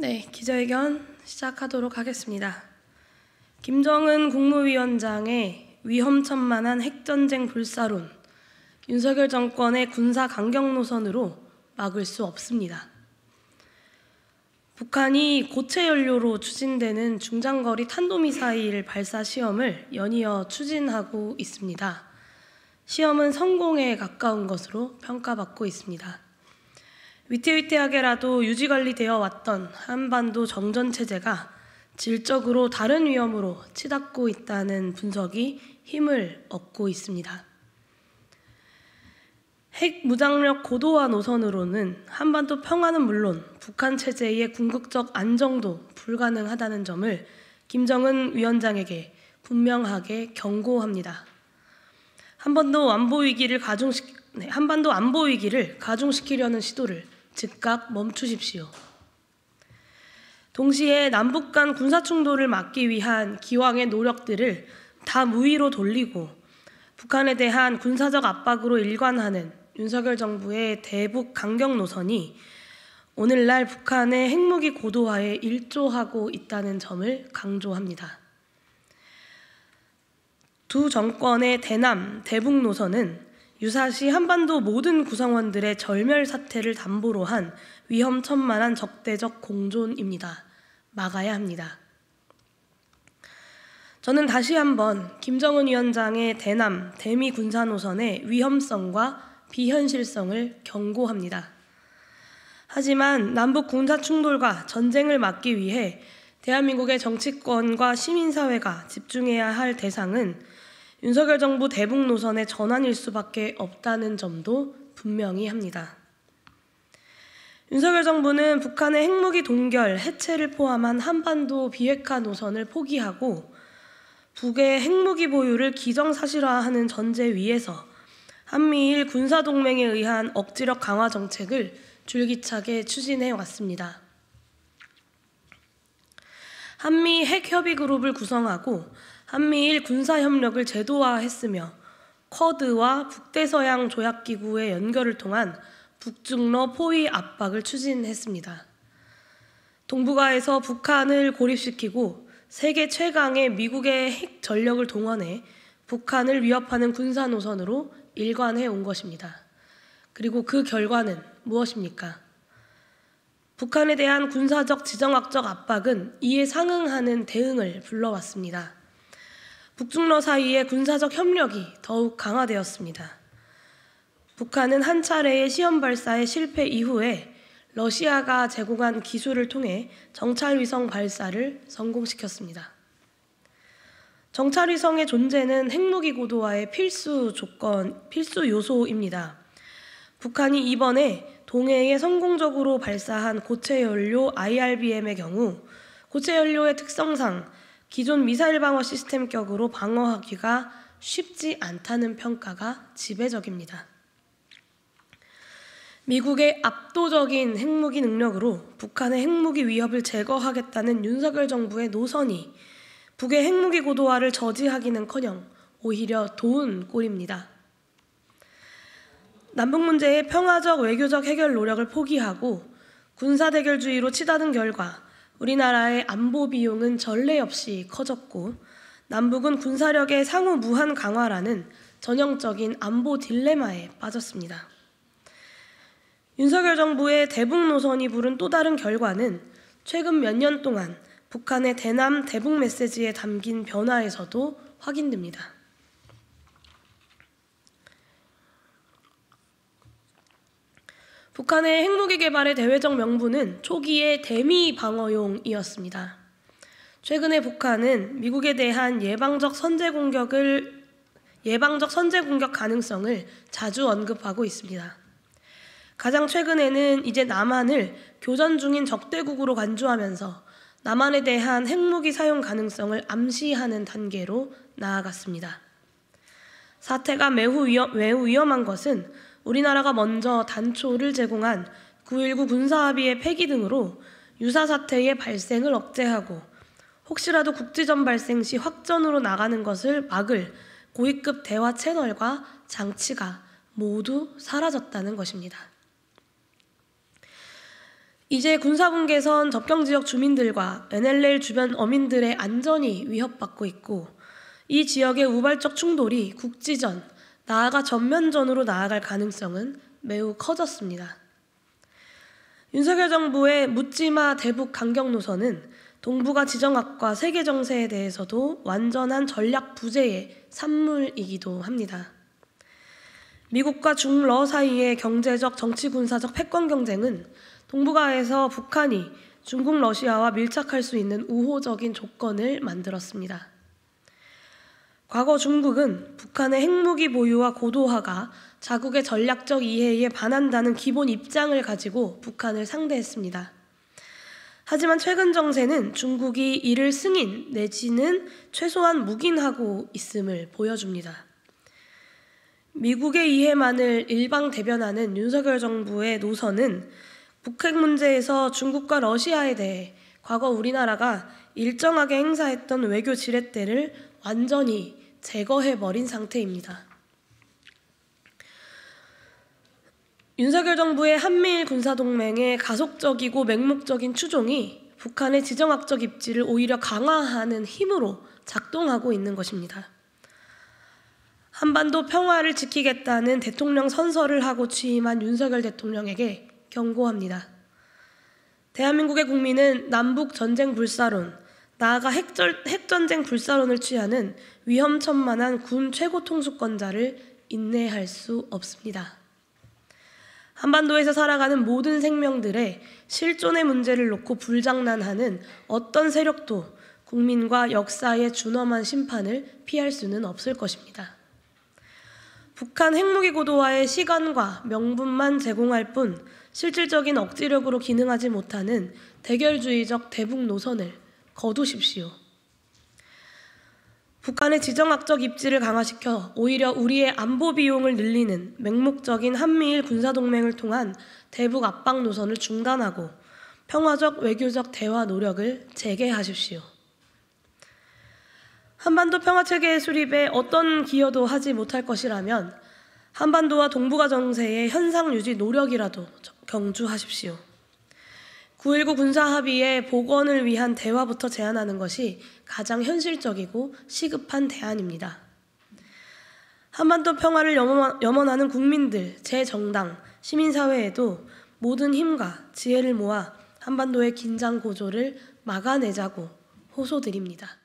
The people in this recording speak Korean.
네, 기자회견 시작하도록 하겠습니다. 김정은 국무위원장의 위험천만한 핵전쟁 불사론, 윤석열 정권의 군사 강경 노선으로 막을 수 없습니다. 북한이 고체 연료로 추진되는 중장거리 탄도미사일 발사 시험을 연이어 추진하고 있습니다. 시험은 성공에 가까운 것으로 평가받고 있습니다. 위태위태하게라도 유지관리되어 왔던 한반도 정전체제가 질적으로 다른 위험으로 치닫고 있다는 분석이 힘을 얻고 있습니다. 핵 무장력 고도화 노선으로는 한반도 평화는 물론 북한 체제의 궁극적 안정도 불가능하다는 점을 김정은 위원장에게 분명하게 경고합니다. 한반도 안보 위기를 가중시 네, 한반도 안보 위기를 가중시키려는 시도를 즉각 멈추십시오. 동시에 남북 간 군사 충돌을 막기 위한 기왕의 노력들을 다 무위로 돌리고 북한에 대한 군사적 압박으로 일관하는 윤석열 정부의 대북 강경 노선이 오늘날 북한의 핵무기 고도화에 일조하고 있다는 점을 강조합니다. 두 정권의 대남, 대북 노선은 유사시 한반도 모든 구성원들의 절멸 사태를 담보로 한 위험천만한 적대적 공존입니다. 막아야 합니다. 저는 다시 한번 김정은 위원장의 대남 대미 군사 노선의 위험성과 비현실성을 경고합니다. 하지만 남북 군사 충돌과 전쟁을 막기 위해 대한민국의 정치권과 시민사회가 집중해야 할 대상은 윤석열 정부 대북 노선의 전환일 수밖에 없다는 점도 분명히 합니다. 윤석열 정부는 북한의 핵무기 동결, 해체를 포함한 한반도 비핵화 노선을 포기하고 북의 핵무기 보유를 기정사실화하는 전제 위에서 한미일 군사동맹에 의한 억지력 강화 정책을 줄기차게 추진해 왔습니다. 한미 핵협의그룹을 구성하고 한미일 군사협력을 제도화했으며 쿼드와 북대서양 조약기구의 연결을 통한 북중러 포위 압박을 추진했습니다. 동북아에서 북한을 고립시키고 세계 최강의 미국의 핵 전력을 동원해 북한을 위협하는 군사 노선으로 일관해 온 것입니다. 그리고 그 결과는 무엇입니까? 북한에 대한 군사적 지정학적 압박은 이에 상응하는 대응을 불러왔습니다. 북중러 사이의 군사적 협력이 더욱 강화되었습니다. 북한은 한 차례의 시험 발사의 실패 이후에 러시아가 제공한 기술을 통해 정찰위성 발사를 성공시켰습니다. 정찰위성의 존재는 핵무기 고도화의 필수 조건, 필수 요소입니다. 북한이 이번에 동해에 성공적으로 발사한 고체 연료 IRBM의 경우 고체 연료의 특성상 기존 미사일 방어 시스템격으로 방어하기가 쉽지 않다는 평가가 지배적입니다. 미국의 압도적인 핵무기 능력으로 북한의 핵무기 위협을 제거하겠다는 윤석열 정부의 노선이 북의 핵무기 고도화를 저지하기는커녕 오히려 도운 꼴입니다. 남북 문제의 평화적 외교적 해결 노력을 포기하고 군사 대결주의로 치닫은 결과 우리나라의 안보 비용은 전례 없이 커졌고 남북은 군사력의 상호 무한 강화라는 전형적인 안보 딜레마에 빠졌습니다. 윤석열 정부의 대북 노선이 부른 또 다른 결과는 최근 몇 년 동안 북한의 대남 대북 메시지에 담긴 변화에서도 확인됩니다. 북한의 핵무기 개발의 대외적 명분은 초기에 대미 방어용이었습니다. 최근에 북한은 미국에 대한 예방적 선제 공격을 예방적 선제 공격 가능성을 자주 언급하고 있습니다. 가장 최근에는 이제 남한을 교전 중인 적대국으로 간주하면서 남한에 대한 핵무기 사용 가능성을 암시하는 단계로 나아갔습니다. 사태가 매우, 위험, 매우 위험한 것은 우리나라가 먼저 단초를 제공한 9.19 군사합의의 폐기 등으로 유사 사태의 발생을 억제하고 혹시라도 국지전 발생 시 확전으로 나가는 것을 막을 고위급 대화 채널과 장치가 모두 사라졌다는 것입니다. 이제 군사분계선 접경 지역 주민들과 NLL 주변 어민들의 안전이 위협받고 있고 이 지역의 우발적 충돌이 국지전, 나아가 전면전으로 나아갈 가능성은 매우 커졌습니다. 윤석열 정부의 묻지마 대북 강경 노선은 동북아 지정학과 세계 정세에 대해서도 완전한 전략 부재의 산물이기도 합니다. 미국과 중러 사이의 경제적, 정치, 군사적 패권 경쟁은 동북아에서 북한이 중국, 러시아와 밀착할 수 있는 우호적인 조건을 만들었습니다. 과거 중국은 북한의 핵무기 보유와 고도화가 자국의 전략적 이해에 반한다는 기본 입장을 가지고 북한을 상대했습니다. 하지만 최근 정세는 중국이 이를 승인 내지는 최소한 묵인하고 있음을 보여줍니다. 미국의 이해만을 일방 대변하는 윤석열 정부의 노선은 북핵 문제에서 중국과 러시아에 대해 과거 우리나라가 일정하게 행사했던 외교 지렛대를 완전히 제거해버린 상태입니다. 윤석열 정부의 한미일 군사동맹의 가속적이고 맹목적인 추종이 북한의 지정학적 입지를 오히려 강화하는 힘으로 작동하고 있는 것입니다. 한반도 평화를 지키겠다는 대통령 선서를 하고 취임한 윤석열 대통령에게 경고합니다. 대한민국의 국민은 남북 전쟁 불사론, 나아가 핵절, 핵전쟁 불사론을 취하는 위험천만한 군 최고 통수권자를 인내할 수 없습니다. 한반도에서 살아가는 모든 생명들의 실존의 문제를 놓고 불장난하는 어떤 세력도 국민과 역사의 준엄한 심판을 피할 수는 없을 것입니다. 북한 핵무기 고도화의 시간과 명분만 제공할 뿐 실질적인 억지력으로 기능하지 못하는 대결주의적 대북 노선을 거두십시오. 북한의 지정학적 입지를 강화시켜 오히려 우리의 안보 비용을 늘리는 맹목적인 한미일 군사동맹을 통한 대북 압박 노선을 중단하고 평화적 외교적 대화 노력을 재개하십시오. 한반도 평화 체계 의 수립에 어떤 기여도 하지 못할 것이라면 한반도와 동북아 정세의 현상 유지 노력이라도 경주하십시오. 9.19 군사합의의 복원을 위한 대화부터 제안하는 것이 가장 현실적이고 시급한 대안입니다. 한반도 평화를 염원하는 국민들, 제 정당, 시민사회에도 모든 힘과 지혜를 모아 한반도의 긴장 고조를 막아내자고 호소드립니다.